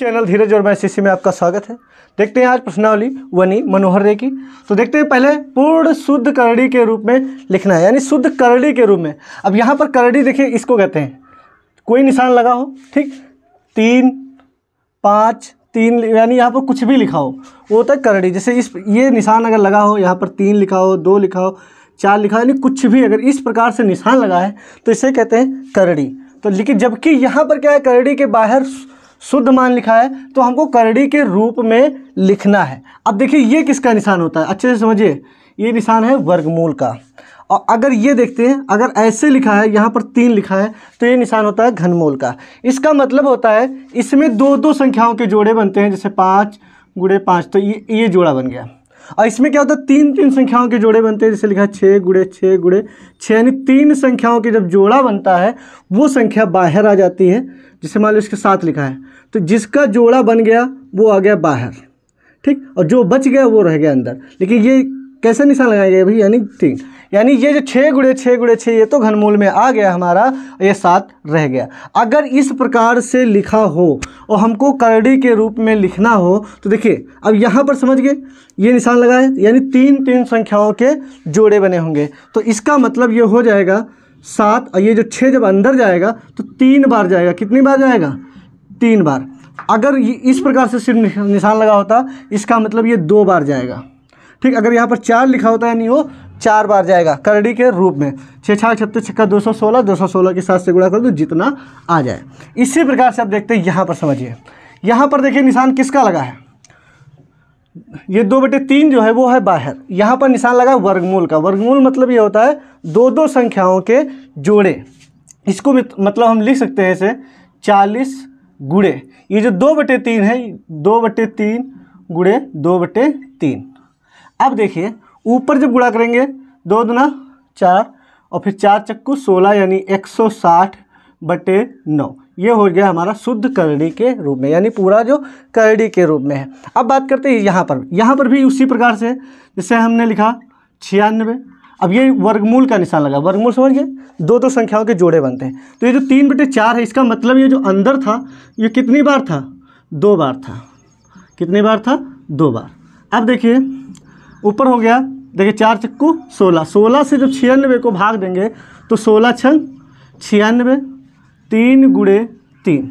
channel धीरज और मैं CC में आपका स्वागत है देखते हैं आज प्रश्नावली वनी मनोहर रे की तो देखते हैं पहले पूर्ण शुद्ध करड़ी के रूप में लिखना है यानी शुद्ध करड़ी के रूप में अब यहाँ पर करड़ी देखिए इसको कहते हैं कोई निशान लगा हो ठीक तीन पाँच तीन यानी यहाँ पर कुछ भी लिखा हो वो होता है करड़ी जैसे इस ये निशान अगर लगा हो यहाँ पर तीन लिखा हो दो लिखा हो चार लिखा हो यानी कुछ भी अगर इस प्रकार से निशान लगा है तो इसे कहते हैं करड़ी तो लेकिन जबकि यहाँ पर क्या है करड़ी के बाहर शुद्ध मान लिखा है तो हमको करड़ी के रूप में लिखना है अब देखिए ये किसका निशान होता है अच्छे से समझिए ये निशान है वर्गमूल का और अगर ये देखते हैं अगर ऐसे लिखा है यहाँ पर तीन लिखा है तो ये निशान होता है घनमूल का इसका मतलब होता है इसमें दो दो संख्याओं के जोड़े बनते हैं जैसे पाँच गुड़े पाँच तो ये ये जोड़ा बन गया और इसमें क्या होता है तीन तीन संख्याओं के जोड़े बनते हैं जैसे लिखा है छः गुड़े छः गुड़े छः यानी तीन संख्याओं के जब जोड़ा बनता है वो संख्या बाहर आ जाती है जैसे मान लो इसके साथ लिखा है तो जिसका जोड़ा बन गया वो आ गया बाहर ठीक और जो बच गया वो रह गया अंदर लेकिन ये कैसे निशान लगाया गया भाई यानी तीन यानी ये जो छः गुड़े छः गुड़े छः ये तो घनमूल में आ गया हमारा ये सात रह गया अगर इस प्रकार से लिखा हो और हमको करड़ी के रूप में लिखना हो तो देखिए अब यहाँ पर समझ गए ये निशान लगा है यानी तीन तीन संख्याओं के जोड़े बने होंगे तो इसका मतलब ये हो जाएगा सात और ये जो छः जब अंदर जाएगा तो तीन बार जाएगा कितनी बार जाएगा तीन बार अगर इस प्रकार से सिर्फ निशान लगा होता इसका मतलब ये दो बार जाएगा ठीक अगर यहाँ पर चार लिखा होता है नहीं हो चार बार जाएगा करड़ी के रूप में छः छः छत्तीस छक्का दो सौ सोलह दो सौ सोलह के साथ से गुणा कर दो जितना आ जाए इसी प्रकार से आप देखते हैं यहाँ पर समझिए यहाँ पर देखिए निशान किसका लगा है ये दो बटे तीन जो है वो है बाहर यहाँ पर निशान लगा वर्गमूल का वर्गमूल मतलब ये होता है दो दो संख्याओं के जोड़े इसको मतलब हम लिख सकते हैं इसे चालीस गुड़े ये जो दो बटे तीन है दो बटे तीन गुड़े दो बटे तीन अब देखिए ऊपर जब गुणा करेंगे दो दुना चार और फिर चार चक्कू सोलह यानी एक सौ साठ बटे नौ ये हो गया हमारा शुद्ध करड़ी के रूप में यानी पूरा जो करड़ी के रूप में है अब बात करते हैं यहाँ पर यहाँ पर भी उसी प्रकार से जैसे हमने लिखा छियानवे अब ये वर्गमूल का निशान लगा वर्गमूल समझिए दो दो संख्याओं के जोड़े बनते हैं तो ये जो तीन बटे चार है इसका मतलब ये जो अंदर था ये कितनी बार था दो बार था कितनी बार था दो बार अब देखिए ऊपर हो गया देखिए चार चक्कू सोलह सोलह से जब छियानबे को भाग देंगे तो सोलह छंग छियानबे तीन गुड़े तीन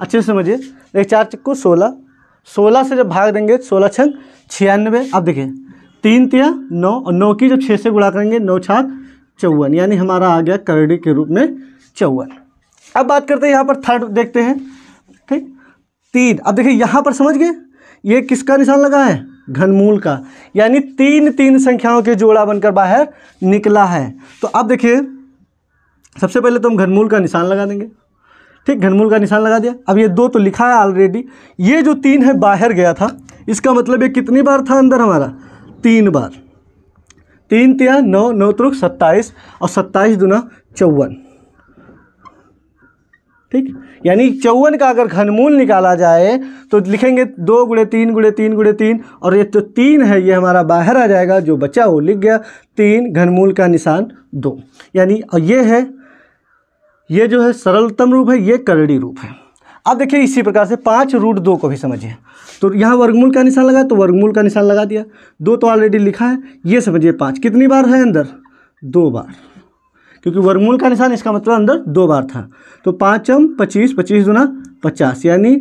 अच्छे से समझिए देखिए चार चक्कू सोलह सोलह से जब भाग देंगे सोलह छंग छियानवे अब देखिए तीन तिया नौ और नौ की जब छः से गुड़ा करेंगे नौ छाक चौवन यानी हमारा आ गया करड़ी के रूप में चौवन अब बात करते हैं यहाँ पर थर्ड देखते हैं ठीक तीन अब देखिए यहाँ पर समझ गए ये किसका निशान लगा है घनमूल का यानी तीन तीन संख्याओं के जोड़ा बनकर बाहर निकला है तो अब देखिए सबसे पहले तो हम घनमूल का निशान लगा देंगे ठीक घनमूल का निशान लगा दिया अब ये दो तो लिखा है ऑलरेडी ये जो तीन है बाहर गया था इसका मतलब ये कितनी बार था अंदर हमारा तीन बार तीन तिया नौ नौ त्रुक सत्ताईस और सत्ताईस दुना चौवन ठीक यानी चौवन का अगर घनमूल निकाला जाए तो लिखेंगे दो गुड़े तीन गुड़े तीन गुड़े तीन और ये तो तीन है ये हमारा बाहर आ जाएगा जो बचा वो लिख गया तीन घनमूल का निशान दो यानी और ये है ये जो है सरलतम रूप है ये करड़ी रूप है अब देखिए इसी प्रकार से पाँच रूट दो को भी समझिए तो यहाँ वर्गमूल का निशान लगा तो वर्गमूल का निशान लगा दिया दो तो ऑलरेडी लिखा है ये समझिए पाँच कितनी बार है अंदर दो बार क्योंकि वर्गमूल का निशान इसका मतलब अंदर दो बार था तो पाँचम पच्चीस पच्चीस दुना पचास यानी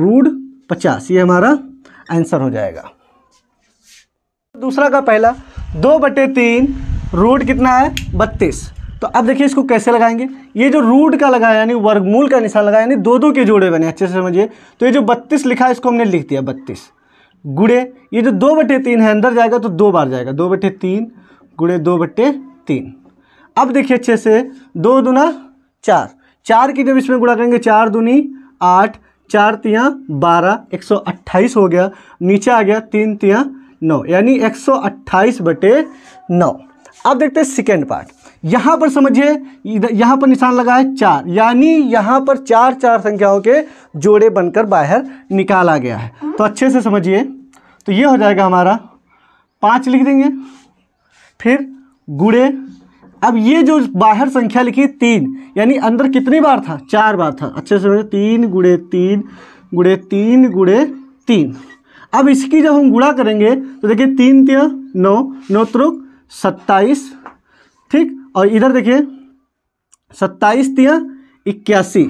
रूड पचास ये हमारा आंसर हो जाएगा दूसरा का पहला दो बटे तीन रूड कितना है बत्तीस तो अब देखिए इसको कैसे लगाएंगे ये जो रूट का लगाया यानी वर्गमूल का निशान लगाया यानी दो दो के जोड़े बने अच्छे से समझिए तो ये जो बत्तीस लिखा है इसको हमने लिख दिया बत्तीस गुड़े ये जो दो बटे तीन है अंदर जाएगा तो दो बार जाएगा दो बटे तीन गुड़े दो बटे तीन अब देखिए अच्छे से दो दुना चार चार की जब इसमें गुणा करेंगे चार दुनी आठ चार तिया बारह एक सौ अट्ठाईस हो गया नीचे आ गया तीन तिया नौ यानी एक सौ अट्ठाईस बटे नौ अब देखते हैं सेकेंड पार्ट यहाँ पर समझिए यहाँ पर निशान लगा है चार यानी यहाँ पर चार चार संख्याओं के जोड़े बनकर बाहर निकाला गया है तो अच्छे से समझिए तो ये हो जाएगा हमारा पाँच लिख देंगे फिर गुड़े अब ये जो बाहर संख्या लिखी तीन यानी अंदर कितनी बार था चार बार था अच्छे से समझे तीन गुड़े तीन गुड़े तीन गुड़े तीन अब इसकी जब हम गुड़ा करेंगे तो देखिए तीन तीन नौ नौ त्रुक सत्ताईस ठीक और इधर देखिए सत्ताईस तिया इक्यासी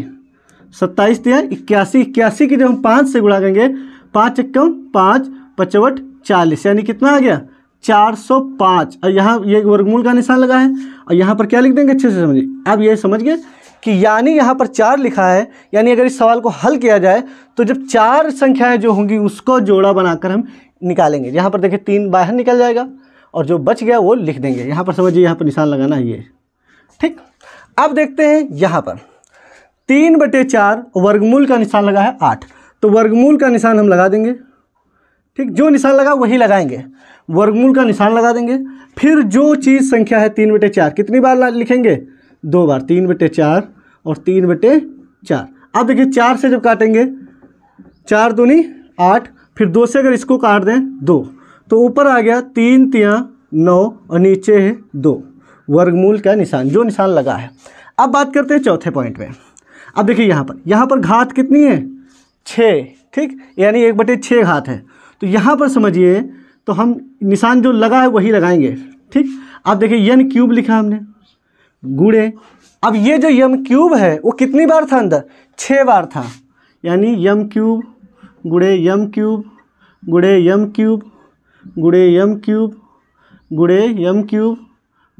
सत्ताईस तिया इक्यासी इक्यासी की जब हम पाँच से गुड़ा करेंगे पाँच इक्कम पाँच पचवट चालीस यानी कितना आ गया 405 और यहाँ ये वर्गमूल का निशान लगा है और यहाँ पर क्या लिख देंगे अच्छे से समझिए अब ये समझ गए कि यानी यहाँ पर चार लिखा है यानी अगर इस सवाल को हल किया जाए तो जब चार संख्याएं जो होंगी उसको जोड़ा बनाकर हम निकालेंगे यहाँ पर देखिए तीन बाहर निकल जाएगा और जो बच गया वो लिख देंगे यहाँ पर समझिए यहाँ पर निशान लगाना ये ठीक अब देखते हैं यहाँ पर तीन बटे चार वर्गमूल का निशान लगा है आठ तो वर्गमूल का निशान हम लगा देंगे ठीक जो निशान लगा वही लगाएंगे वर्गमूल का निशान लगा देंगे फिर जो चीज़ संख्या है तीन बटे चार कितनी बार लिखेंगे दो बार तीन बटे चार और तीन बटे चार अब देखिए चार से जब काटेंगे चार दूनी आठ फिर दो से अगर इसको काट दें दो तो ऊपर आ गया तीन तिया नौ और नीचे है दो वर्गमूल का निशान जो निशान लगा है अब बात करते हैं चौथे पॉइंट में अब देखिए यहाँ पर यहाँ पर घात कितनी है छः ठीक यानी एक बटे छः घात है तो यहाँ पर समझिए तो हम निशान जो लगा है वही लगाएंगे ठीक अब देखिए यन क्यूब लिखा हमने गुड़े अब ये जो यम क्यूब है वो कितनी बार था अंदर छः बार था यानी यम क्यूब गुड़े यम क्यूब गुड़े यम क्यूब गुड़े यम क्यूब गुड़े यम क्यूब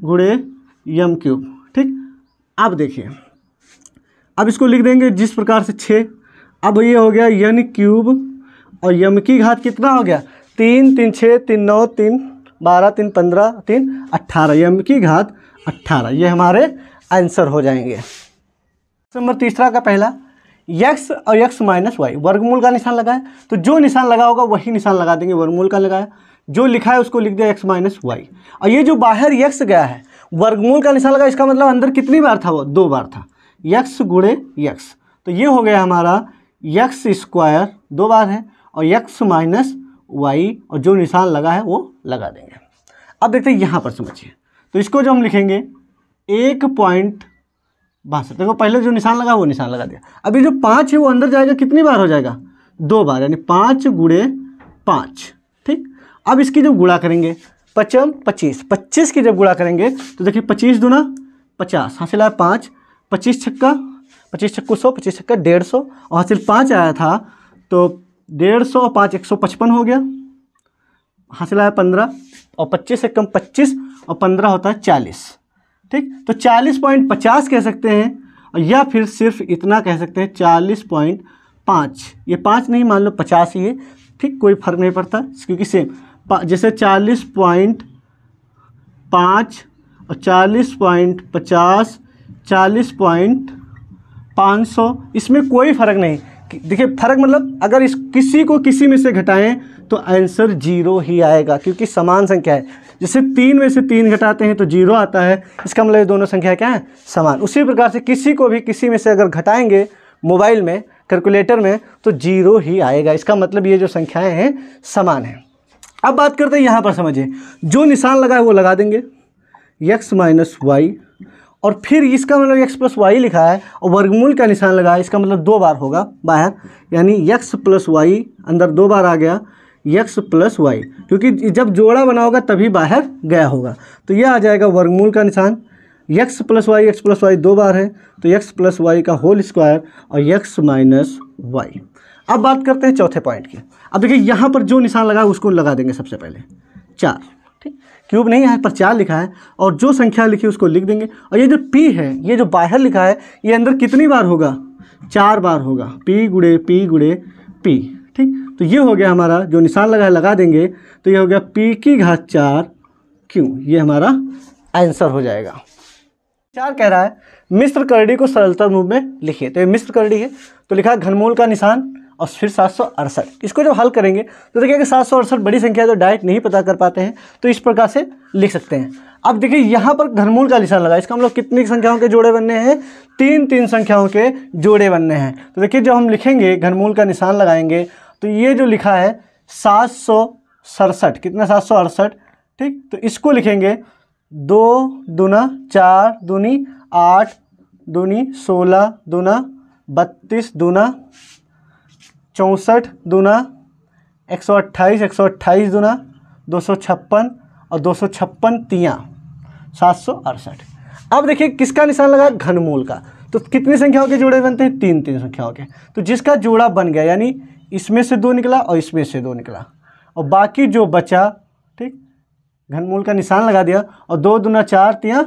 गुड़े यम क्यूब ठीक अब देखिए अब इसको लिख देंगे जिस प्रकार से छः अब ये हो गया यन क्यूब और यम की घात कितना हो गया तीन तीन छः तीन नौ तीन बारह तीन पंद्रह तीन अट्ठारह यम की घात अट्ठारह ये हमारे आंसर हो जाएंगे नंबर तीसरा का पहला यक्स और यक्स माइनस वाई वर्गमूल का निशान लगाए तो जो निशान लगा होगा वही निशान लगा देंगे वर्गमूल का लगाया जो लिखा है उसको लिख दिया एक्स माइनस वाई और ये जो बाहर यक्स गया है वर्गमूल का निशान लगा इसका मतलब अंदर कितनी बार था वो दो बार था यक्स गुड़े यक्स तो ये हो गया हमारा यक्स स्क्वायर दो बार है और यक्स माइनस वाई और जो निशान लगा है वो लगा देंगे अब देखते हैं यहाँ पर समझिए तो इसको जो हम लिखेंगे एक पॉइंट बासठ देखो पहले जो निशान लगा वो निशान लगा दिया अभी जो पाँच है वो अंदर जाएगा कितनी बार हो जाएगा दो बार यानी पाँच गुड़े पाँच ठीक अब इसकी जब गुड़ा करेंगे पचम पच्चीस पच्चीस की जब गुड़ा करेंगे तो देखिए पच्चीस दुना पचास हासिल आया पाँच पच्चीस छक्का पच्चीस छक्को सौ पच्चीस छक्का डेढ़ सौ और हासिल पाँच आया था तो डेढ़ सौ पाँच एक सौ पचपन हो गया हासिल आया पंद्रह और पच्चीस से कम पच्चीस और पंद्रह होता है चालीस ठीक तो चालीस पॉइंट पचास कह सकते हैं या फिर सिर्फ इतना कह सकते हैं चालीस पॉइंट पाँच ये पाँच नहीं मान लो पचास ही है ठीक कोई फर्क नहीं पड़ता क्योंकि सेम जैसे चालीस पॉइंट पाँच और चालीस पॉइंट पचास चालीस पॉइंट पाँच सौ इसमें कोई फ़र्क नहीं देखिए फर्क मतलब अगर इस किसी को किसी में से घटाएं तो आंसर जीरो ही आएगा क्योंकि समान संख्या है जैसे तीन में से तीन घटाते हैं तो जीरो आता है इसका मतलब दोनों संख्या क्या है समान उसी प्रकार से किसी को भी किसी में से अगर घटाएंगे मोबाइल में कैलकुलेटर में तो जीरो ही आएगा इसका मतलब ये जो संख्याएँ हैं समान हैं अब बात करते हैं यहाँ पर समझिए जो निशान लगा है वो लगा देंगे यक्स माइनस वाई और फिर इसका मतलब एक्स प्लस वाई लिखा है और वर्गमूल का निशान लगा है इसका मतलब दो बार होगा बाहर यानी एक प्लस वाई अंदर दो बार आ गया एक प्लस वाई क्योंकि जब जोड़ा बना होगा तभी बाहर गया होगा तो यह आ जाएगा वर्गमूल का निशान x plus y x plus y दो बार है तो यक्स प्लस वाई का होल स्क्वायर और यक्स माइनस वाई अब बात करते हैं चौथे पॉइंट की अब देखिए यहाँ पर जो निशान लगा उसको लगा देंगे सबसे पहले चार ठीक क्यूब नहीं है पर चार लिखा है और जो संख्या लिखी उसको लिख देंगे और ये जो पी है ये जो बाहर लिखा है ये अंदर कितनी बार होगा चार बार होगा पी गुड़े पी गुड़े पी ठीक तो ये हो गया हमारा जो निशान लगा है लगा देंगे तो ये हो गया पी की घात चार क्यों ये हमारा आंसर हो जाएगा चार कह रहा है मिश्र करड़ी को सरलता रूप में लिखिए तो ये मिश्र करड़ी है तो लिखा घनमूल का निशान और फिर सात सौ अड़सठ इसको जब हल करेंगे तो देखिए कि सात सौ अड़सठ बड़ी संख्या तो डायरेक्ट नहीं पता कर पाते हैं तो इस प्रकार से लिख सकते हैं अब देखिए यहाँ पर घनमूल का निशान लगा इसका हम मतलब लोग कितनी संख्याओं के जोड़े बनने हैं तीन तीन संख्याओं के जोड़े बनने हैं तो देखिए जब हम लिखेंगे घनमूल का निशान लगाएंगे तो ये जो लिखा है सात सौ सड़सठ कितना सात सौ अड़सठ ठीक तो इसको लिखेंगे दो दूना चार दूनी आठ दूनी सोलह दूना बत्तीस दूना चौंसठ दुना एक सौ अट्ठाईस एक सौ अट्ठाईस दुना दो सौ छप्पन और दो सौ छप्पन तियाँ सात सौ अड़सठ अब देखिए किसका निशान लगा घनमूल का तो कितनी संख्याओं के जोड़े बनते हैं तीन तीन संख्याओं के तो जिसका जोड़ा बन गया यानी इसमें से दो निकला और इसमें से दो निकला और बाकी जो बचा ठीक घनमूल का निशान लगा दिया और दो दुना चार तिया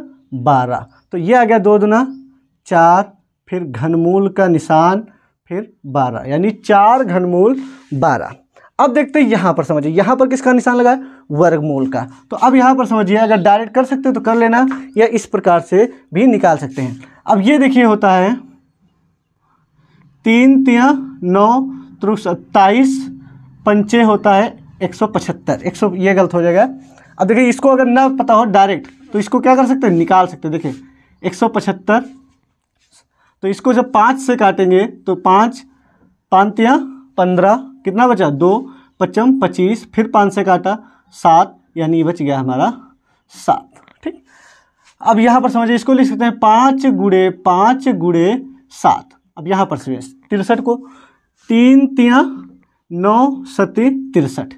बारह तो ये आ गया दो दुना चार फिर घनमूल का निशान फिर बारह यानी चार घनमूल बारह अब देखते हैं यहाँ पर समझिए यहाँ पर किसका निशान लगा है वर्गमूल का तो अब यहाँ पर समझिए अगर डायरेक्ट कर सकते हैं तो कर लेना या इस प्रकार से भी निकाल सकते हैं अब ये देखिए होता है तीन तिया नौ त्रुक सत्ताईस पंचे होता है एक सौ पचहत्तर एक सौ ये गलत हो जाएगा अब देखिए इसको अगर ना पता हो डायरेक्ट तो इसको क्या कर सकते हैं निकाल सकते हैं देखिए एक सौ पचहत्तर तो इसको जब पाँच से काटेंगे तो पाँच पांतियाँ पंद्रह कितना बचा दो पचम पच्चीस फिर पाँच से काटा सात यानी बच गया हमारा सात ठीक अब यहाँ पर समझिए इसको लिख सकते हैं पाँच गुड़े पाँच गुड़े सात अब यहाँ पर समझिए तिरसठ को तीन तिया नौ सती तिरसठ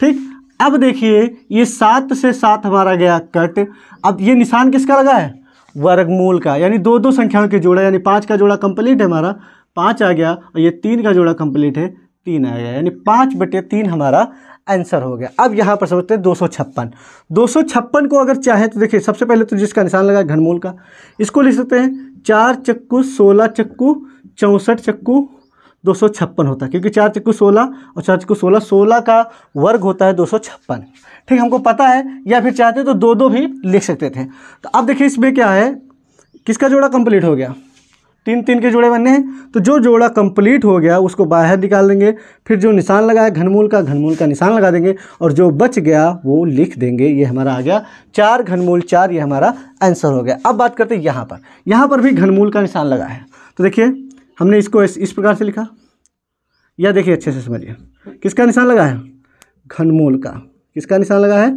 ठीक अब देखिए ये सात से सात हमारा गया कट अब ये निशान किसका लगा है वर्गमूल का यानी दो दो संख्याओं के जोड़ा यानी पाँच का जोड़ा कंप्लीट है हमारा पाँच आ गया और ये तीन का जोड़ा कंप्लीट है तीन आ गया यानी पाँच बटे तीन हमारा आंसर हो गया अब यहाँ पर समझते हैं दो सौ छप्पन दो सौ छप्पन को अगर चाहे तो देखिए सबसे पहले तो जिसका निशान लगा घनमूल का इसको लिख सकते हैं चार चक्कू सोलह चक्कू चौंसठ चक्कू दो सौ छप्पन होता है क्योंकि चार चक्कू सोलह और चार चक्कू सोलह सोलह का वर्ग होता है दो सौ छप्पन ठीक हमको पता है या फिर चाहते तो दो दो भी लिख सकते थे तो अब देखिए इसमें क्या है किसका जोड़ा कंप्लीट हो गया तीन तीन के जोड़े बनने हैं तो जो जोड़ा कंप्लीट हो गया उसको बाहर निकाल देंगे फिर जो निशान लगा है घनमूल का घनमूल का निशान लगा देंगे और जो बच गया वो लिख देंगे ये हमारा आ गया चार घनमूल चार ये हमारा आंसर हो गया अब बात करते हैं यहाँ पर यहाँ पर भी घनमूल का निशान लगा है तो देखिए हमने इसको इस, इस प्रकार से लिखा या देखिए अच्छे से समझिए किसका निशान लगा है घनमूल का किसका निशान लगा है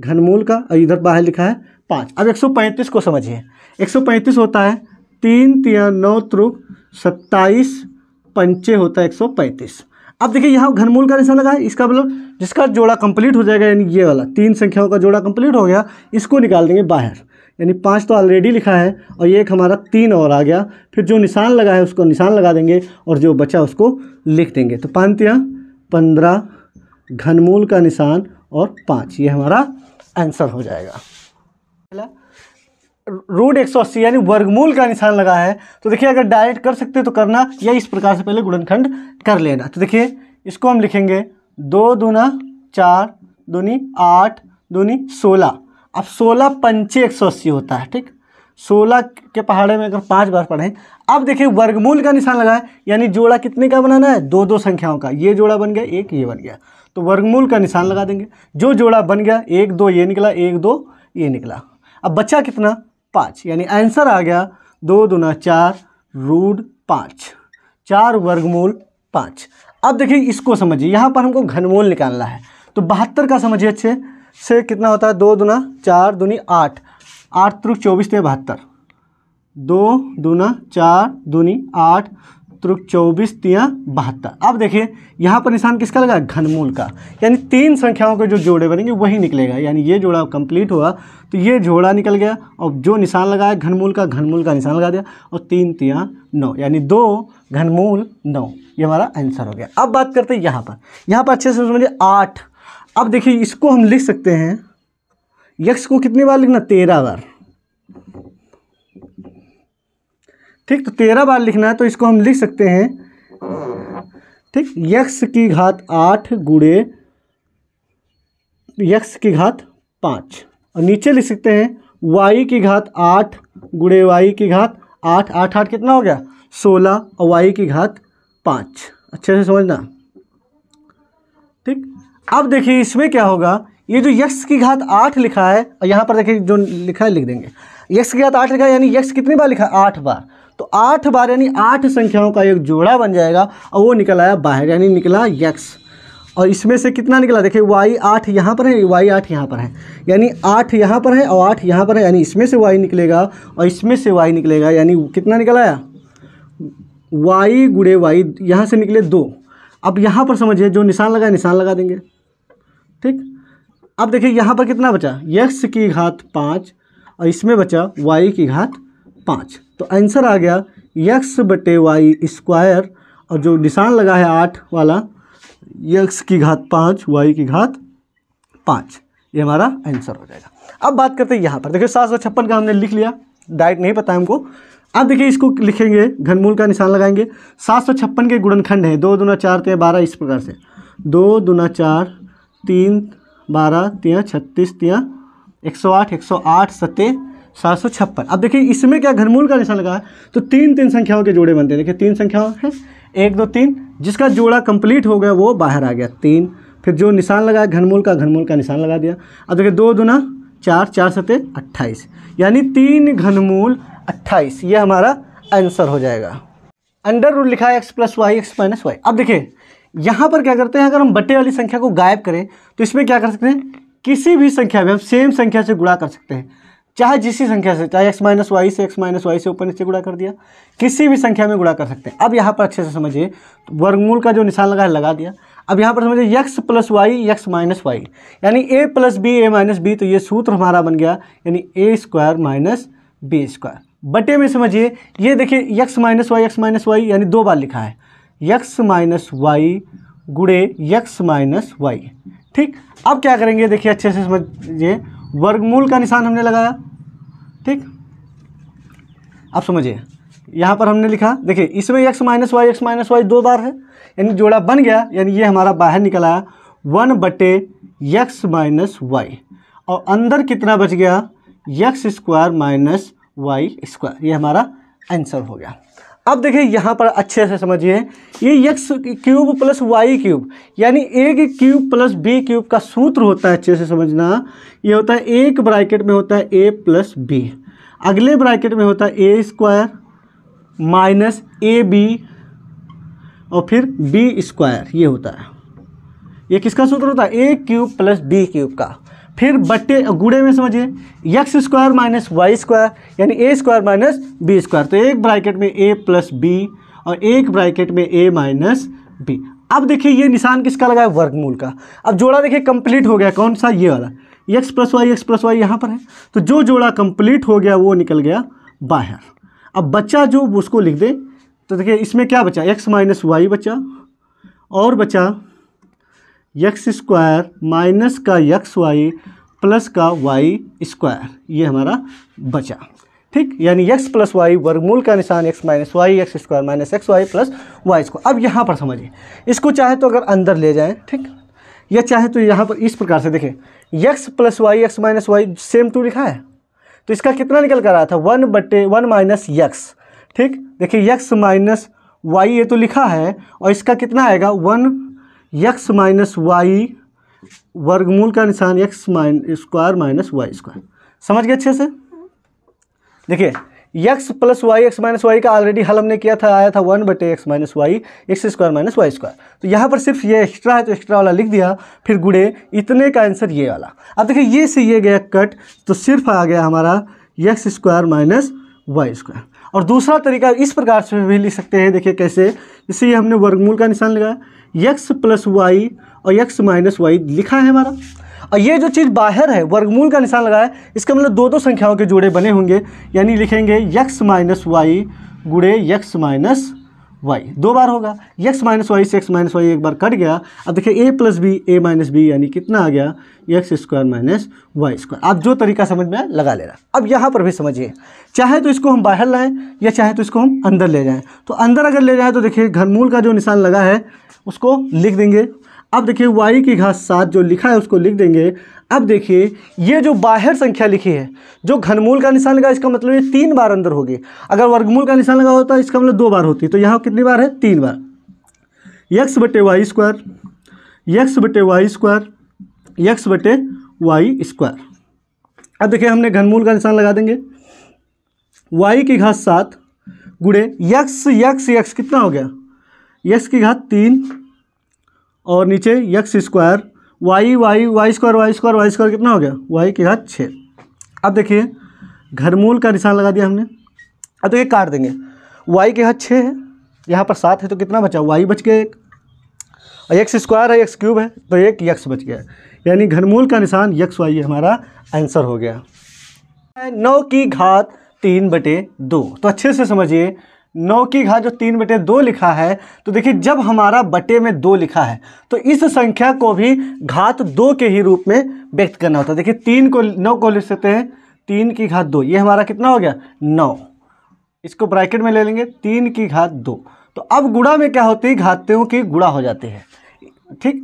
घनमूल का और इधर बाहर लिखा है पाँच अब 135 को समझिए 135 होता है तीन तिया नौ त्रुक सत्ताईस पंचे होता है 135 अब देखिए यहाँ घनमूल का निशान लगा है इसका मतलब जिसका जोड़ा कंप्लीट हो जाएगा यानी ये वाला तीन संख्याओं का जोड़ा कंप्लीट हो गया इसको निकाल देंगे बाहर यानी पाँच तो ऑलरेडी लिखा है और ये एक हमारा तीन और आ गया फिर जो निशान लगा है उसको निशान लगा देंगे और जो बचा उसको लिख देंगे तो पाँच तिया पंद्रह घनमूल का निशान और पाँच ये हमारा आंसर हो जाएगा पहला रूट एक सौ अस्सी यानी वर्गमूल का निशान लगा है तो देखिए अगर डायरेक्ट कर सकते तो करना या इस प्रकार से पहले गुणनखंड कर लेना तो देखिए इसको हम लिखेंगे दो दूना चार दूनी आठ दूनी सोलह अब सोलह पंचे एक सौ अस्सी होता है ठीक सोलह के पहाड़े में अगर पाँच बार पढ़ें अब देखिए वर्गमूल का निशान लगा है यानी जोड़ा कितने का बनाना है दो दो संख्याओं का ये जोड़ा बन गया एक ये बन गया तो वर्गमूल का निशान लगा देंगे जो जोड़ा बन गया एक दो ये निकला एक दो ये निकला अब बच्चा कितना पाँच यानी आंसर आ गया दो दुना चार रूड पाँच चार वर्गमूल पाँच अब देखिए इसको समझिए यहाँ पर हमको घनमूल निकालना है तो बहत्तर का समझिए अच्छे से कितना होता है दो दुना चार दूनी आठ आठ त्रुक चौबीस थे बहत्तर दो दूना चार दूनी आठ त्रुक चौबीस तिया बहत्तर अब देखिए यहाँ पर निशान किसका लगा घनमूल का यानी तीन संख्याओं के जो जोड़े बनेंगे वही निकलेगा यानी ये जोड़ा कंप्लीट हुआ तो ये जोड़ा निकल गया और जो निशान लगाया घनमूल का घनमूल का निशान लगा दिया और तीन तिया नौ यानी दो घनमूल नौ ये हमारा आंसर हो गया अब बात करते हैं यहाँ पर यहाँ पर अच्छे से समझिए आठ अब देखिए इसको हम लिख सकते हैं यक्स को कितनी बार लिखना तेरह बार ठीक तो तेरह बार लिखना है तो इसको हम लिख सकते हैं ठीक यक्स की घात आठ गुड़े यक्स की घात पाँच और नीचे लिख सकते हैं वाई की घात आठ गुड़े वाई की घात आठ आठ आठ कितना हो गया सोलह और वाई की घात पाँच अच्छे से समझना ठीक अब देखिए इसमें क्या होगा ये जो यक्स की घात आठ लिखा है और यहाँ पर देखिए जो लिखा है लिख देंगे यक्स की घात आठ लिखा है यानी यक्स कितनी बार लिखा है आठ बार तो आठ बार यानी आठ संख्याओं का एक जोड़ा बन जाएगा और वो निकल आया बाहर यानी निकला यक्स और इसमें से कितना निकला देखिए वाई आठ यहाँ पर है वाई आठ यहाँ पर है यानी आठ यहाँ पर है और आठ यहाँ पर है यानी इसमें से वाई निकलेगा और इसमें से वाई निकलेगा यानी कितना निकल आया वाई गुड़े वाई यहाँ से निकले दो अब यहाँ पर समझिए जो निशान लगा निशान लगा देंगे ठीक अब देखिए यहाँ पर कितना बचा यक्स की घात पाँच और इसमें बचा वाई की घात पाँच तो आंसर आ गया यक्स बटे वाई स्क्वायर और जो निशान लगा है आठ वाला यक्स की घात पाँच वाई की घात पाँच ये हमारा आंसर हो जाएगा अब बात करते हैं यहाँ पर देखिए सात सौ छप्पन का हमने लिख लिया डायरेक्ट नहीं पता हमको अब देखिए इसको लिखेंगे घनमूल का निशान लगाएंगे सात सौ छप्पन के गुणनखंड हैं दो दुना चार तेरह बारह इस प्रकार से दो दुना चार तीन बारह तेरह छत्तीस तेरह एक सौ आठ एक सौ आठ सत्ते सात सौ छप्पन अब देखिए इसमें क्या घनमूल का निशान लगा है तो तीन तीन संख्याओं के जोड़े बनते हैं देखिए तीन संख्याओं हैं एक दो तीन जिसका जोड़ा कंप्लीट हो गया वो बाहर आ गया तीन फिर जो निशान लगाया घनमूल का घनमूल का निशान लगा दिया अब देखिए दो दुना चार चार सते अट्ठाईस यानी तीन घनमूल अट्ठाईस ये हमारा आंसर हो जाएगा अंडर रूल लिखा है x plus y x minus y अब देखिए यहाँ पर क्या करते हैं अगर हम बटे वाली संख्या को गायब करें तो इसमें क्या कर सकते हैं किसी भी संख्या में हम सेम संख्या से गुणा कर सकते हैं चाहे जिस संख्या से चाहे एक्स माइनस वाई से एक्स माइनस वाई से ऊपर नीचे गुड़ा कर दिया किसी भी संख्या में गुड़ा कर सकते हैं अब यहाँ पर अच्छे से समझिए तो वर्गमूल का जो निशान लगा है लगा दिया अब यहाँ पर समझिए x plus y x minus y यानी a plus b a minus b तो ये सूत्र हमारा बन गया यानी a square minus b square बटे में समझिए ये देखिए x minus y x minus y यानी दो बार लिखा है यक्स माइनस वाई गुड़े यक्स माइनस वाई ठीक अब क्या करेंगे देखिए अच्छे से समझिए वर्गमूल का निशान हमने लगाया ठीक आप समझिए यहाँ पर हमने लिखा देखिए इसमें x minus y x minus y दो बार है यानी जोड़ा बन गया यानी ये हमारा बाहर निकल आया वन बटे यक्स माइनस वाई और अंदर कितना बच गया x square minus y square ये हमारा आंसर हो गया अब देखिए यहाँ पर अच्छे से समझिए ये x cube plus y cube यानी ए के क्यूब प्लस बी क्यूब का सूत्र होता है अच्छे से समझना ये होता है एक ब्रैकेट में होता है ए प्लस बी अगले ब्रैकेट में होता है a square minus a b और फिर बी स्क्वायर ये होता है ये किसका सूत्र होता है a cube plus b cube का फिर बट्टे गुड़े में समझिए x square minus y square यानी a square minus b square तो एक ब्रैकेट में ए प्लस बी और एक ब्रैकेट में ए माइनस बी अब देखिए ये निशान किसका लगा है वर्गमूल का अब जोड़ा देखिए कंप्लीट हो गया कौन सा ये वाला x plus y x plus y यहाँ पर है तो जो जोड़ा कंप्लीट हो गया वो निकल गया बाहर अब बच्चा जो उसको लिख दे तो देखिए इसमें क्या बचा एक्स माइनस वाई बचा और बचा यक्स स्क्वायर माइनस का यक्स वाई प्लस का वाई स्क्वायर ये हमारा बचा ठीक यानी यक्स प्लस वाई वर्गमूल का निशान x minus y x square minus x y plus y square अब यहाँ पर समझिए इसको चाहे तो अगर अंदर ले जाएँ ठीक या चाहे तो यहाँ पर इस प्रकार से देखें x plus y x minus y same two लिखा है तो इसका कितना निकल कर आया था वन बटे वन माइनस यक्स ठीक देखिए यक्स माइनस वाई ये तो लिखा है और इसका कितना आएगा वन यक्स माइनस वाई वर्गमूल का निशान x mine square minus y square समझ गए अच्छे से देखिए x plus y x minus y का ऑलरेडी हल हमने किया था आया था वन बटे x minus y x square minus y square तो यहाँ पर सिर्फ ये एक्स्ट्रा है तो एक्स्ट्रा वाला लिख दिया फिर गुड़े इतने का आंसर ये वाला अब देखिए ये से ये गया कट तो सिर्फ आ गया हमारा x square minus y square और दूसरा तरीका इस प्रकार से भी लिख सकते हैं देखिए कैसे इसी हमने वर्गमूल का निशान लगाया यक्स प्लस वाई और यक्स माइनस वाई लिखा है हमारा और ये जो चीज़ बाहर है वर्गमूल का निशान लगा है इसका मतलब दो दो संख्याओं के जोड़े बने होंगे यानी लिखेंगे यक्स माइनस वाई गुड़े यक्स माइनस वाई दो बार होगा एक्स माइनस वाई से एक्स माइनस वाई एक बार कट गया अब देखिए a plus b a minus b यानी कितना आ गया x square minus y square आप जो तरीका समझ में आए लगा रहा अब यहाँ पर भी समझिए चाहे तो इसको हम बाहर लाएं या चाहे तो इसको हम अंदर ले जाएँ तो अंदर अगर ले जाएँ तो देखिए घनमूल का जो निशान लगा है उसको लिख देंगे अब देखिए वाई की घात सात जो लिखा है उसको लिख देंगे अब देखिए ये जो बाहर संख्या लिखी है जो घनमूल का निशान लगा इसका मतलब ये तीन बार अंदर होगी अगर वर्गमूल का निशान लगा होता इसका मतलब दो बार होती तो यहाँ कितनी बार है तीन बार यक्स बटे वाई स्क्वायर यक्स बटे वाई स्क्वायर यक्स बटे वाई स्क्वायर अब देखिए हमने घनमूल का निशान लगा देंगे वाई की घात सात गुड़े यक्स यक्स यक्स कितना हो गया यक्स की घात तीन और नीचे x square y y y square y square y square कितना हो गया वाई के घात छः अब देखिए घरमूल का निशान लगा दिया हमने अब तो ये काट देंगे वाई के घात छः है यहाँ पर सात है तो कितना बचा वाई बच गया एक और यक्स स्क्वायर है एक्स क्यूब है तो एक यक्स बच गया यानी घरमूल का निशान यक्स वाई हमारा आंसर हो गया नौ की घात तीन बटे दो तो अच्छे से समझिए नौ की घात जो तीन बटे दो लिखा है तो देखिए जब हमारा बटे में दो लिखा है तो इस संख्या को भी घात दो के ही रूप में व्यक्त करना होता है देखिए तीन को नौ को लिख सकते हैं तीन की घात दो ये हमारा कितना हो गया नौ इसको ब्रैकेट में ले लेंगे तीन की घात दो तो अब गुड़ा में क्या होती है घातों की गुड़ा हो जाती है ठीक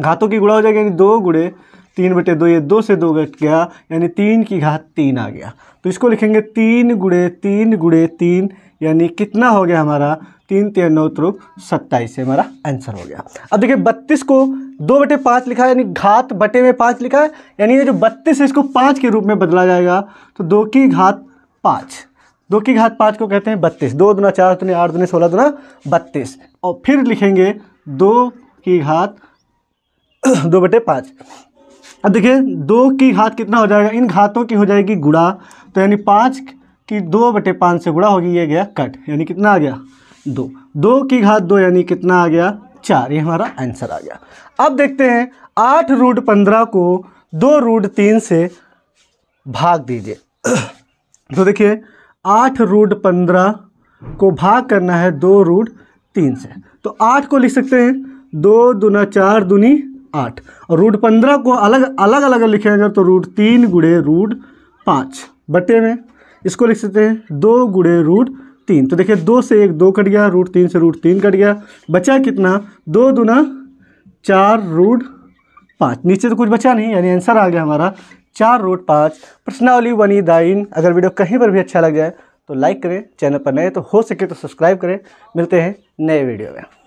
घातों की गुड़ा हो जाएगी यानी दो गुड़े तीन बटे दो ये दो से दो गया यानी तीन की घात तीन आ गया तो इसको लिखेंगे तीन गुड़े तीन गुड़े तीन यानी कितना हो गया हमारा तीन तीन नौ त्रुक सत्ताईस हमारा आंसर हो गया अब देखिए बत्तीस को दो बटे पाँच लिखा है यानी घात बटे में पाँच लिखा है यानी ये जो बत्तीस है इसको पाँच के रूप में बदला जाएगा तो दो की घात पाँच दो की घात पाँच को कहते हैं बत्तीस दो दुना चार दुने आठ दुने सोलह दुना बत्तीस और फिर लिखेंगे दो की घात दो बटे पाँच अब देखिए दो की घात कितना हो जाएगा इन घातों की हो जाएगी गुड़ा तो यानी पाँच की दो बटे पाँच से गुड़ा होगी ये गया कट यानी कितना आ गया दो दो की घात दो यानी कितना आ गया चार ये हमारा आंसर आ गया अब देखते हैं आठ रूट पंद्रह को दो रूट तीन से भाग दीजिए तो देखिए आठ रूट पंद्रह को भाग करना है दो रूट तीन से तो आठ को लिख सकते हैं दो दुना चार दुनी आठ और रूट पंद्रह को अलग अलग अलग लिखे अगर तो रूट तीन गुड़े रूट पाँच बटे में इसको लिख सकते हैं दो गुड़े रूट तीन तो देखिए दो से एक दो कट गया रूट तीन से रूट तीन कट गया बचा कितना दो दुना चार रूट पाँच नीचे तो कुछ बचा नहीं यानी आंसर आ गया हमारा चार रूट पाँच प्रश्नावली वनी दाइन अगर वीडियो कहीं पर भी अच्छा लग जाए तो लाइक करें चैनल पर नए तो हो सके तो सब्सक्राइब करें मिलते हैं नए वीडियो में